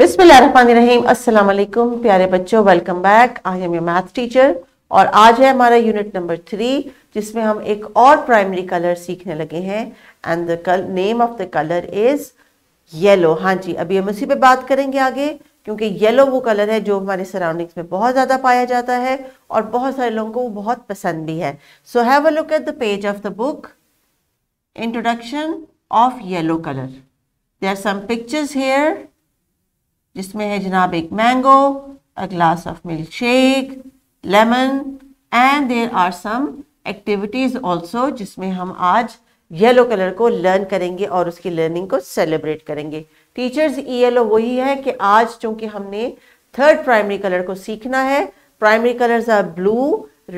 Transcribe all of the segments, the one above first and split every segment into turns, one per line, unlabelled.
अस्सलाम वालेकुम प्यारे बच्चों वेलकम बैक आज योर मैथ टीचर और आज है हमारा यूनिट नंबर थ्री जिसमें हम एक और प्राइमरी कलर सीखने लगे हैं and the colour name of the colour is yellow हाँ जी अभी हम उसी पे बात करेंगे आगे क्योंकि येलो वो कलर है जो हमारे सराउंडिंग्स में बहुत ज़्यादा पाया जाता है और बहुत सारे लोगों को वो बहुत पसंद भी है so have a look at the page of the book introduction of yellow colour there are some pictures here जिसमें है जनाब एक mango a glass of milk shake lemon and there are some activities also जिसमें हम आज yellow colour को learn करेंगे और उसकी लर्निंग को सेलिब्रेट करेंगे टीचर्स ई येलो वही है कि आज चूंकि हमने थर्ड प्राइमरी कलर को सीखना है primary colours are blue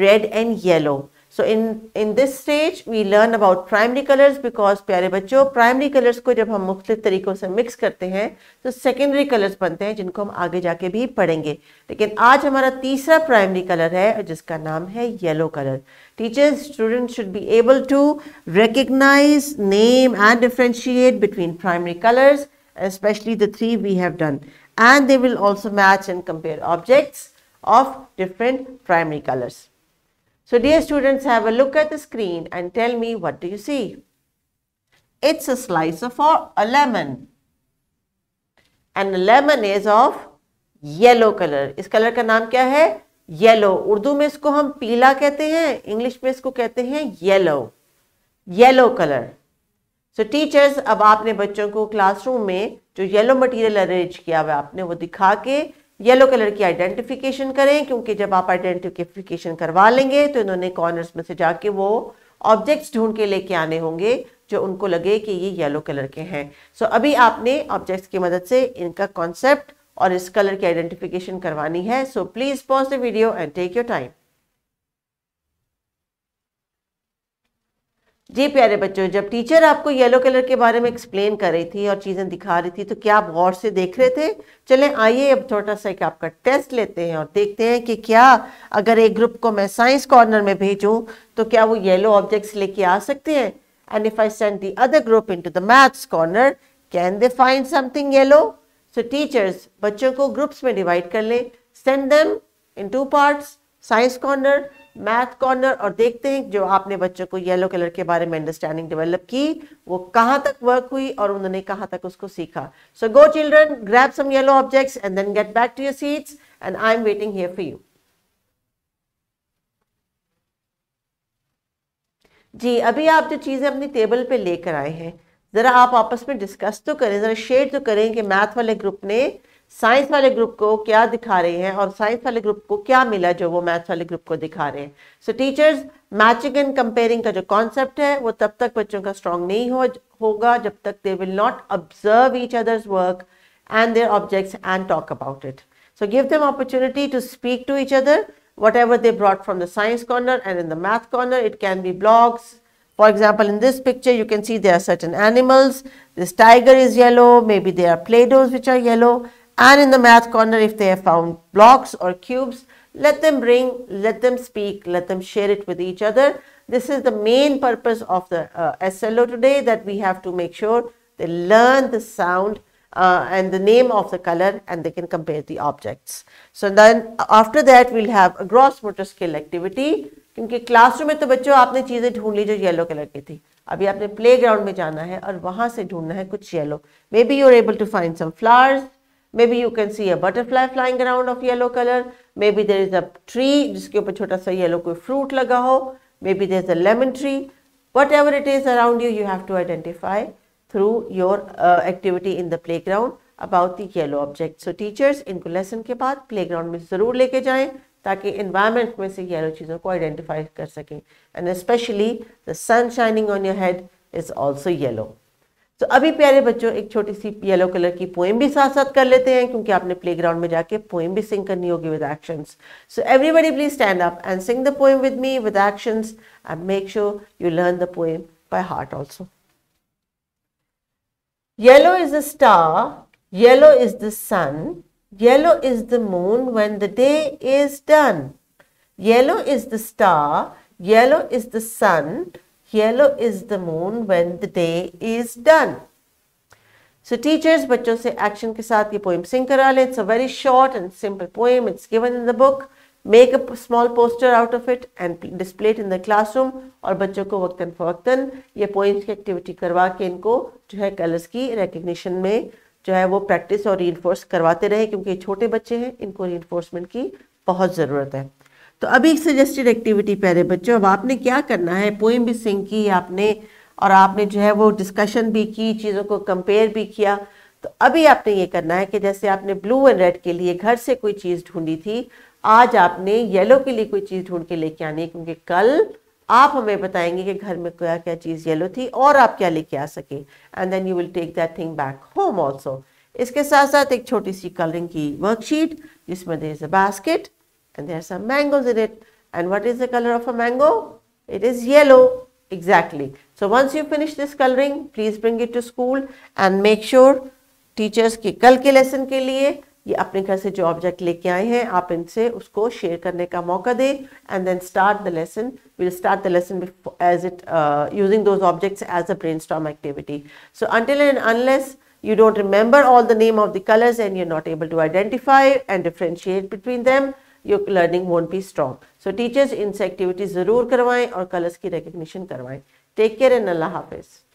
red and yellow So in, in this stage we learn about primary colors because प्यारे बच्चों primary colors को जब हम मुख्तलिफ तरीक़ों से mix करते हैं तो secondary colors बनते हैं जिनको हम आगे जाके भी पढ़ेंगे लेकिन आज हमारा तीसरा primary color है जिसका नाम है yellow color. Teachers, students should be able to recognize, name and differentiate between primary colors especially the three we have done and they will also match and compare objects of different primary colors. So dear students, have a look at the screen and tell me what do you see? It's a slice of a lemon. And a lemon is of yellow color. Is color का नाम क्या है yellow Urdu में इसको हम पीला कहते हैं इंग्लिश में इसको कहते हैं yellow. Yellow colour so teachers अब आपने बच्चों को क्लासरूम में जो येलो मटेरियल अरेंज किया हुआ aapne wo dikha ke yellow colour की आइडेंटिफिकेशन करें क्योंकि जब आप आइडेंटिफिकेशन करवा लेंगे तो इन्होंने कॉर्नर्स में से जाके वो ऑब्जेक्ट्स ढूंढ के लेके आने होंगे जो उनको लगे कि ये येलो कलर के हैं सो so, अभी आपने ऑब्जेक्ट्स की मदद से इनका कॉन्सेप्ट और इस कलर की आइडेंटिफिकेशन करवानी है so please pause the video and take your time जी प्यारे बच्चों जब टीचर आपको येलो कलर के बारे में एक्सप्लेन कर रही थी और चीज़ें दिखा रही थी तो क्या आप गौर से देख रहे थे चले आइए अब छोटा सा एक आपका टेस्ट लेते हैं और देखते हैं कि क्या अगर एक ग्रुप को मैं साइंस कॉर्नर में भेजूं तो क्या वो येलो ऑब्जेक्ट्स लेके आ सकते हैं and if I send the other group into the maths corner can they find something yellow so teachers बच्चों को ग्रुप्स में डिवाइड कर लें send them in two parts science corner math corner और देखते हैं जो आपने बच्चों को येलो कलर के बारे में अंडरस्टैंडिंग डेवलप की वो कहां तक वर्क हुई और उन्होंने कहां तक उसको सीखा so go children grab some yellow objects and then get back to your seats and I am waiting here for you जी अभी आप जो चीज़ें अपनी टेबल पे लेकर आए हैं ज़रा आप आपस में डिस्कस तो करें ज़रा शेयर तो करें कि मैथ वाले ग्रुप ने साइंस वाले ग्रुप को क्या दिखा रहे हैं और साइंस वाले ग्रुप को क्या मिला जो वो मैथ्स वाले ग्रुप को दिखा रहे हैं so teachers matching and comparing का जो कॉन्सेप्ट है वो तब तक बच्चों का स्ट्रांग नहीं हो, होगा जब तक they will not observe each others work and their objects and talk about it so give them opportunity to speak to each other whatever they brought from the science corner and in the math corner it can be blocks for example in this picture you can see there certain animals this tiger is yellow maybe they are playdoughs which are yellow And in the math corner, if they have found blocks or cubes, let them bring, let them speak, let them share it with each other. This is the main purpose of the uh, SLO today that we have to make sure they learn the sound uh, and the name of the color and they can compare the objects. So then after that we'll have a gross motor skill activity क्योंकि classroom में तो बच्चों आपने चीज़ें ढूंढ ली जो yellow colour की थी अभी आपने प्लेग्राउंड में जाना है और वहाँ से ढूंढना है कुछ yellow maybe you are able to find some flowers maybe you can see a butterfly flying around of yellow color maybe there is a tree jiske upar a yellow koi fruit laga ho maybe there's a lemon tree whatever it is around you you have to identify through your uh, activity in the playground about the yellow object so teachers in inko lesson ke baad playground mein zarur leke jaye taki environment mein se yellow cheezon ko identify kar sake and especially the sun shining on your head is also yellow तो अभी प्यारे बच्चों एक छोटी सी yellow colour की poem भी साथ साथ कर लेते हैं क्योंकि आपने प्लेग्राउंड में जाके पोएम भी सिंग करनी होगी with action so everybody please stand up and sing the poem with me with action and make sure you learn the poem by heart also yellow is the star yellow is the sun yellow is the moon when the day is done yellow is the star yellow is the sun yellow is the moon when the day is done so teachers बच्चों से action के साथ ये poem sing करा लें it's a very short and simple poem it's given in the book make a small poster out of it and display it in the classroom और बच्चों को वक्तन फवक्तन ये पोइम्स की एक्टिविटी करवा के इनको जो है कलर्स की रिकग्निशन में जो है वो प्रैक्टिस और री करवाते रहे क्योंकि छोटे बच्चे हैं इनको री की बहुत ज़रूरत है तो अभी सजेस्टेड एक्टिविटी प्यारे बच्चों अब आपने क्या करना है पोइम भी सिंग की आपने और आपने जो है वो डिस्कशन भी की चीज़ों को कंपेयर भी किया तो अभी आपने ये करना है कि जैसे आपने ब्लू एंड रेड के लिए घर से कोई चीज़ ढूंढी थी आज आपने येलो के लिए कोई चीज़ ढूंढ के लेके आनी है क्योंकि कल आप हमें बताएंगे कि घर में क्या क्या चीज़ येलो थी और आप क्या लेके आ सके and then you will take that thing back home also इसके साथ साथ एक छोटी सी कलरिंग की वर्कशीट जिसमें there is a basket and there are some mangoes in it. And what is the color of a mango? It is yellow. Exactly. So once you finish this coloring, please bring it to school and make sure teachers' ke कल ke lesson के लिए ये अपने घर से जो object लेके आए हैं आप इनसे उसको शेयर करने का मौका दें and then start the lesson will start the lesson as it using using those objects as a brainstorm activity. So until and unless you don't remember all the name of the colors and you're not able to identify and differentiate between them your learning won't be strong so teachers इनसे activity ज़रूर करवाएं और colours की recognition करवाएं take care and अल्लाह हाफिज़